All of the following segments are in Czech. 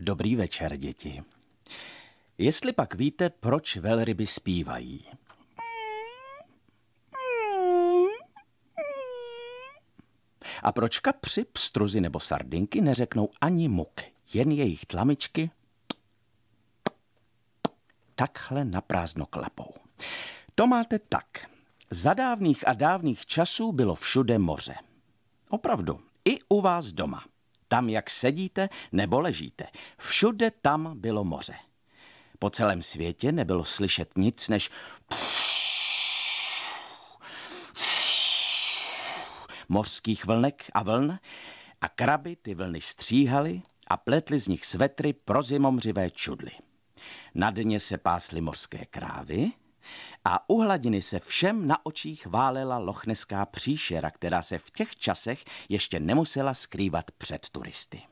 Dobrý večer, děti. Jestli pak víte, proč velryby zpívají? A proč kapři, pstruzy nebo sardinky neřeknou ani muk, jen jejich tlamičky takhle na prázdno klapou. To máte tak. Za dávných a dávných časů bylo všude moře. Opravdu, i u vás doma tam, jak sedíte nebo ležíte. Všude tam bylo moře. Po celém světě nebylo slyšet nic než mořských vlnek a vln a kraby ty vlny stříhaly a pletly z nich svetry pro zimomřivé čudly. Na dně se pásly mořské krávy a u hladiny se všem na očích válela lochneská příšera, která se v těch časech ještě nemusela skrývat před turisty.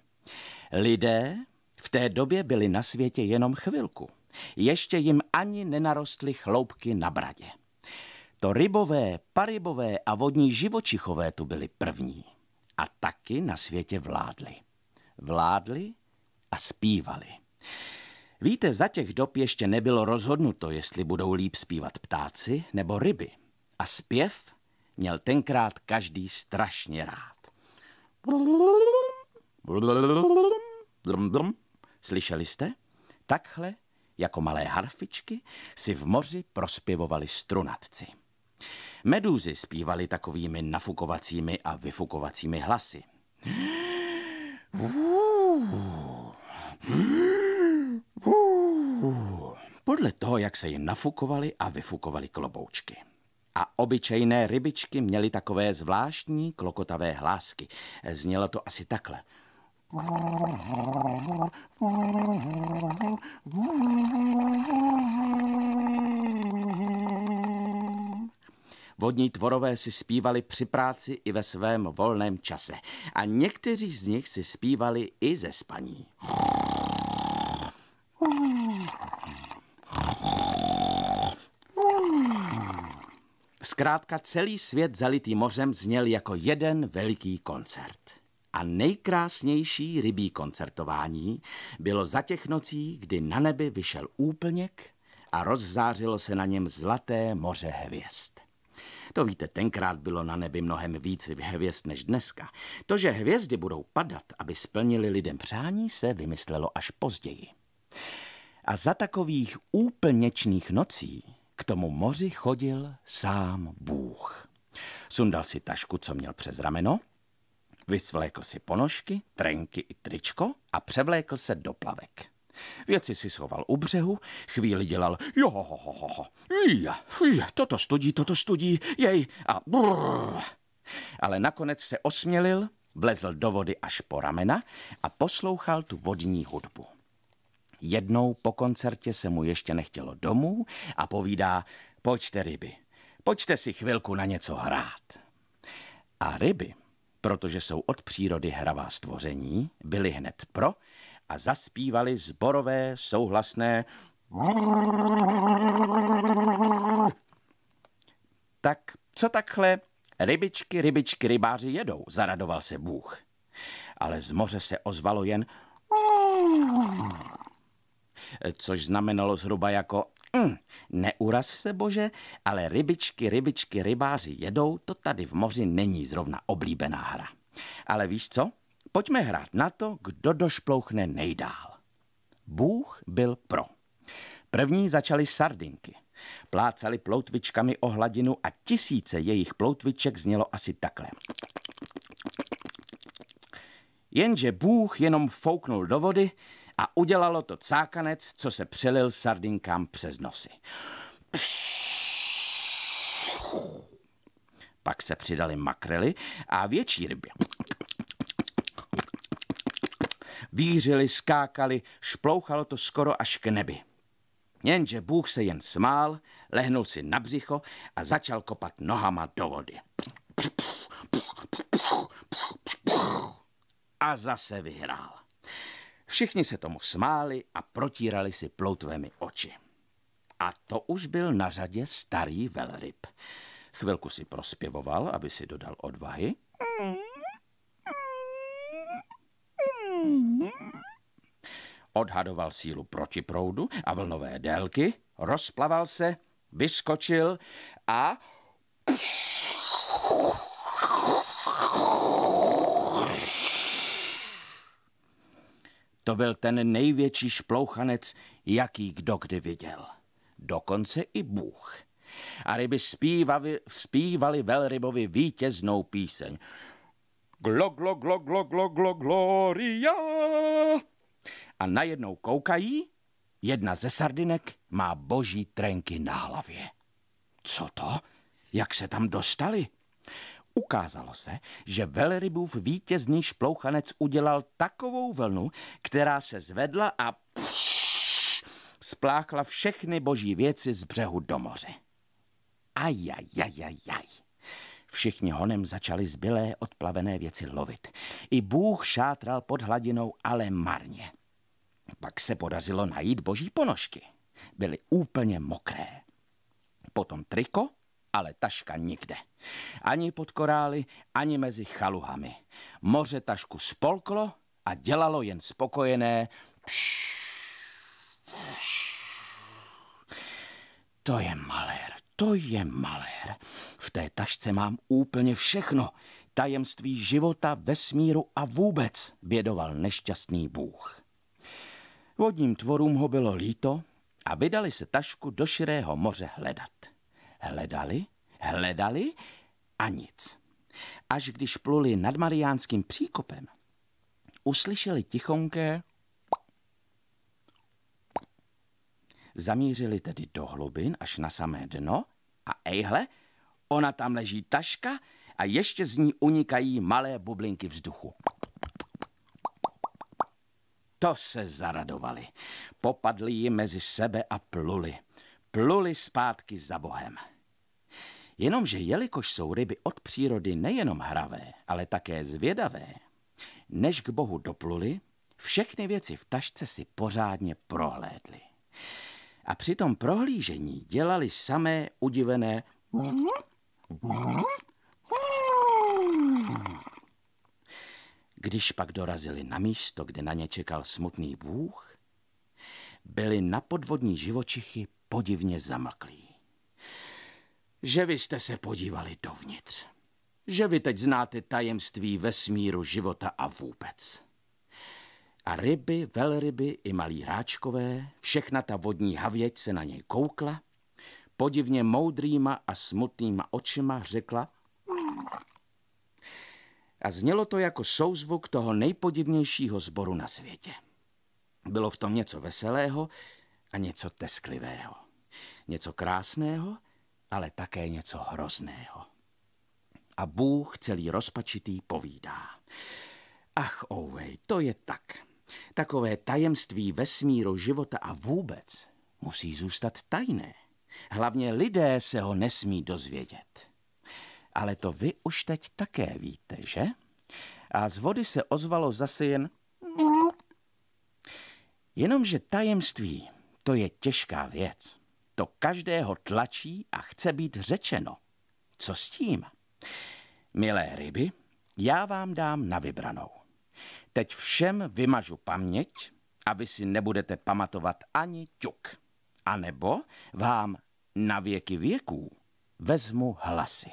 Lidé v té době byli na světě jenom chvilku. Ještě jim ani nenarostly chloupky na bradě. To rybové, parybové a vodní živočichové tu byli první. A taky na světě vládli. Vládli a zpívali. Víte, za těch dob ještě nebylo rozhodnuto, jestli budou líp zpívat ptáci nebo ryby. A zpěv měl tenkrát každý strašně rád. Slyšeli jste? Takhle, jako malé harfičky, si v moři prospěvovali strunatci. Medúzy zpívaly takovými nafukovacími a vyfukovacími hlasy. Uuu. Uh, podle toho, jak se jim nafukovali a vyfukovali kloboučky. A obyčejné rybičky měly takové zvláštní klokotavé hlásky. Znělo to asi takhle. Vodní tvorové si zpívali při práci i ve svém volném čase. A někteří z nich si zpívali i ze spaní. Zkrátka celý svět zalitý mořem zněl jako jeden veliký koncert. A nejkrásnější rybí koncertování bylo za těch nocí, kdy na nebi vyšel úplněk a rozzářilo se na něm zlaté moře hvězd. To víte, tenkrát bylo na nebi mnohem víc hvězd než dneska. To, že hvězdy budou padat, aby splnili lidem přání, se vymyslelo až později a za takových úplněčných nocí k tomu moři chodil sám Bůh. Sundal si tašku, co měl přes rameno, vysvlékl si ponožky, trenky i tričko a převlékl se do plavek. Věci si schoval u břehu, chvíli dělal jo, ho, ho, ho, ja, ja, toto studí, toto studí, jej a brrr. Ale nakonec se osmělil, vlezl do vody až po ramena a poslouchal tu vodní hudbu. Jednou po koncertě se mu ještě nechtělo domů a povídá, pojďte ryby, pojďte si chvilku na něco hrát. A ryby, protože jsou od přírody hravá stvoření, byly hned pro a zaspívali zborové souhlasné tak co takhle? Rybičky, rybičky, rybáři jedou, zaradoval se Bůh. Ale z moře se ozvalo jen Eh, což znamenalo zhruba jako Mm, neuraz se bože, ale rybičky, rybičky, rybáři jedou, to tady v moři není zrovna oblíbená hra. Ale víš co? Pojďme hrát na to, kdo došplouchne nejdál. Bůh byl pro. První začaly sardinky. Plácali ploutvičkami o hladinu a tisíce jejich ploutviček znělo asi takhle. Jenže Bůh jenom fouknul do vody, a udělalo to cákanec, co se přelil sardinkám přes nosy. Pak se přidali makrely a větší ryby. Vířili, skákali, šplouchalo to skoro až k nebi. Jenže Bůh se jen smál, lehnul si na břicho a začal kopat nohama do vody. A zase vyhrál. Všichni se tomu smáli a protírali si ploutvemi oči. A to už byl na řadě starý velryb. Chvilku si prospěvoval, aby si dodal odvahy. Odhadoval sílu protiproudu a vlnové délky, rozplaval se, vyskočil a... To byl ten největší šplouchanec, jaký kdo kdy viděl. Dokonce i Bůh. A ryby zpívali, zpívali velrybovi vítěznou píseň. Glo, glo, glo, glo, glo, glo, gloria. A najednou koukají, jedna ze sardinek má boží trenky na hlavě. Co to? Jak se tam dostali? Ukázalo se, že velrybův vítězný šplouchanec udělal takovou vlnu, která se zvedla a pšš, spláchla všechny boží věci z břehu do moře. Ajajajajaj. Všichni honem začali zbylé odplavené věci lovit. I Bůh šátral pod hladinou, ale marně. Pak se podařilo najít boží ponožky. Byly úplně mokré. Potom triko ale taška nikde. Ani pod korály, ani mezi chaluhami. Moře tašku spolklo a dělalo jen spokojené pš, pš. To je malér, to je malér. V té tašce mám úplně všechno. Tajemství života, vesmíru a vůbec, bědoval nešťastný bůh. Vodním tvorům ho bylo líto a vydali se tašku do širého moře hledat. Hledali, hledali a nic. Až když pluli nad Mariánským příkopem, uslyšeli tichonké Zamířili tedy do hlubin až na samé dno a ejhle, ona tam leží taška a ještě z ní unikají malé bublinky vzduchu. To se zaradovali. Popadli ji mezi sebe a pluli pluli zpátky za Bohem. Jenomže jelikož jsou ryby od přírody nejenom hravé, ale také zvědavé, než k Bohu dopluli, všechny věci v tašce si pořádně prohlédli. A při tom prohlížení dělali samé udivené Když pak dorazili na místo, kde na ně čekal smutný bůh, byli na podvodní živočichy podivně zamaklý. Že vy jste se podívali dovnitř. Že vy teď znáte tajemství vesmíru, života a vůbec. A ryby, velryby i malí ráčkové, všechna ta vodní havěť se na něj koukla, podivně moudrýma a smutnýma očima řekla a znělo to jako souzvuk toho nejpodivnějšího sboru na světě. Bylo v tom něco veselého, a něco tesklivého. Něco krásného, ale také něco hrozného. A Bůh celý rozpačitý povídá. Ach, ouvej, to je tak. Takové tajemství vesmíru, života a vůbec musí zůstat tajné. Hlavně lidé se ho nesmí dozvědět. Ale to vy už teď také víte, že? A z vody se ozvalo zase jen... Jenomže tajemství to je těžká věc. To každého tlačí a chce být řečeno. Co s tím? Milé ryby, já vám dám na vybranou. Teď všem vymažu paměť a vy si nebudete pamatovat ani ťuk. A nebo vám na věky věků vezmu hlasy.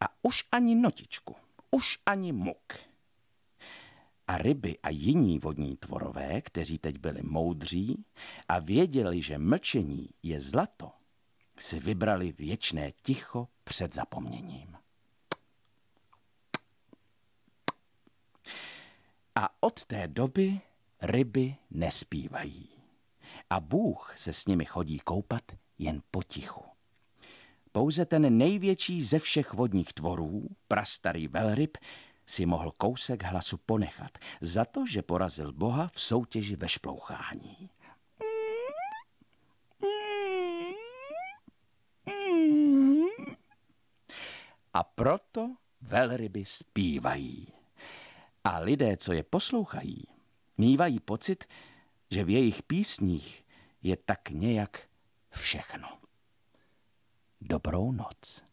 A už ani notičku, už ani muk a ryby a jiní vodní tvorové, kteří teď byli moudří a věděli, že mlčení je zlato, si vybrali věčné ticho před zapomněním. A od té doby ryby nespívají. A Bůh se s nimi chodí koupat jen potichu. Pouze ten největší ze všech vodních tvorů, prastarý velryb, si mohl kousek hlasu ponechat za to, že porazil Boha v soutěži ve šplouchání. A proto velryby zpívají. A lidé, co je poslouchají, mývají pocit, že v jejich písních je tak nějak všechno. Dobrou noc.